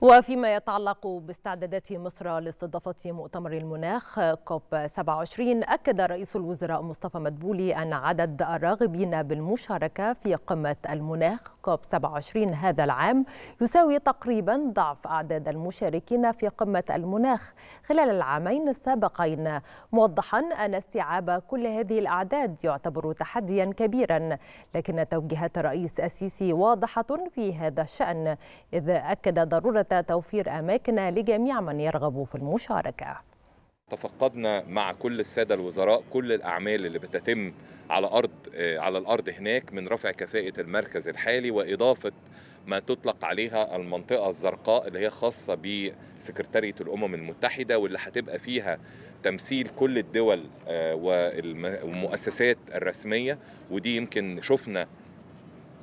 وفيما يتعلق باستعدادات مصر لاستضافة مؤتمر المناخ كوب 27 أكد رئيس الوزراء مصطفى مدبولي أن عدد الراغبين بالمشاركة في قمة المناخ كوب 27 هذا العام يساوي تقريبا ضعف أعداد المشاركين في قمة المناخ خلال العامين السابقين موضحا أن استيعاب كل هذه الأعداد يعتبر تحديا كبيرا لكن توجيهات الرئيس السيسي واضحة في هذا الشأن إذ أكد ضرورة توفير أماكن لجميع من يرغب في المشاركة تفقدنا مع كل الساده الوزراء كل الاعمال اللي بتتم على ارض آه، على الارض هناك من رفع كفاءه المركز الحالي واضافه ما تطلق عليها المنطقه الزرقاء اللي هي خاصه بسكرتاريه الامم المتحده واللي هتبقى فيها تمثيل كل الدول آه، والمؤسسات الرسميه ودي يمكن شفنا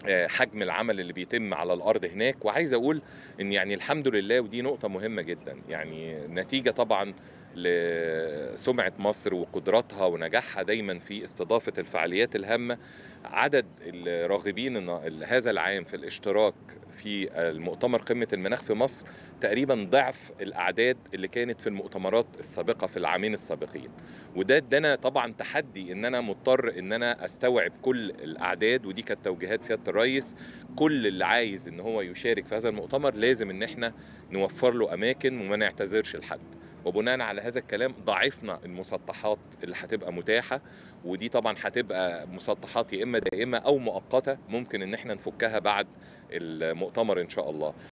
آه، حجم العمل اللي بيتم على الارض هناك وعايز اقول ان يعني الحمد لله ودي نقطه مهمه جدا يعني نتيجه طبعا لسمعة مصر وقدراتها ونجاحها دايما في استضافة الفعاليات الهامة عدد الراغبين هذا العام في الاشتراك في المؤتمر قمة المناخ في مصر تقريبا ضعف الأعداد اللي كانت في المؤتمرات السابقة في العامين السابقين وده ادانا طبعا تحدي ان انا مضطر ان انا استوعب كل الاعداد ودي كانت توجيهات سيادة الرئيس كل اللي عايز ان هو يشارك في هذا المؤتمر لازم ان احنا نوفر له اماكن وما نعتذرش لحد وبناء على هذا الكلام ضعفنا المسطحات اللي هتبقى متاحه ودي طبعا هتبقى مسطحات يا اما دائمه او مؤقته ممكن ان احنا نفكها بعد المؤتمر ان شاء الله